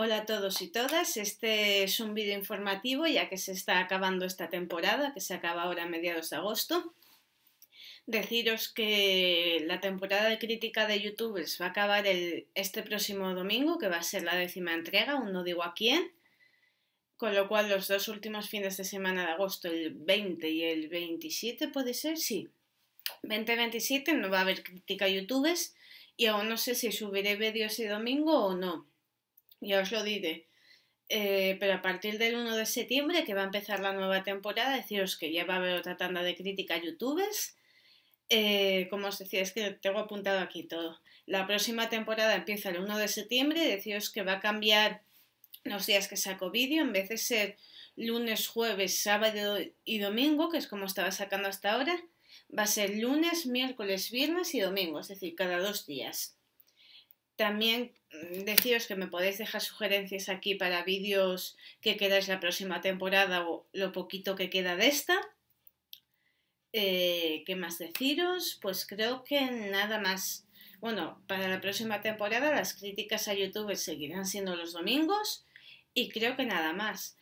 Hola a todos y todas, este es un vídeo informativo ya que se está acabando esta temporada, que se acaba ahora a mediados de agosto. Deciros que la temporada de crítica de youtubers va a acabar este próximo domingo, que va a ser la décima entrega, aún no digo a quién, con lo cual los dos últimos fines de semana de agosto, el 20 y el 27 puede ser, sí, 20-27 no va a haber crítica youtubers y aún no sé si subiré vídeos ese domingo o no ya os lo diré. Eh, pero a partir del 1 de septiembre, que va a empezar la nueva temporada, deciros que ya va a haber otra tanda de crítica a youtubers. Eh, como os decía, es que tengo apuntado aquí todo. La próxima temporada empieza el 1 de septiembre, deciros que va a cambiar los días que saco vídeo, en vez de ser lunes, jueves, sábado y domingo, que es como estaba sacando hasta ahora, va a ser lunes, miércoles, viernes y domingo, es decir, cada dos días. También mm, deciros que me podéis dejar sugerencias aquí para vídeos que quedáis la próxima temporada o lo poquito que queda de esta. Eh, ¿Qué más deciros? Pues creo que nada más. Bueno, para la próxima temporada las críticas a YouTube seguirán siendo los domingos y creo que nada más.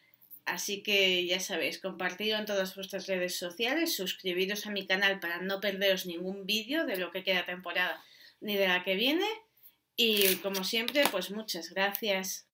Así que ya sabéis, compartido en todas vuestras redes sociales, suscribiros a mi canal para no perderos ningún vídeo de lo que queda temporada ni de la que viene y como siempre, pues muchas gracias.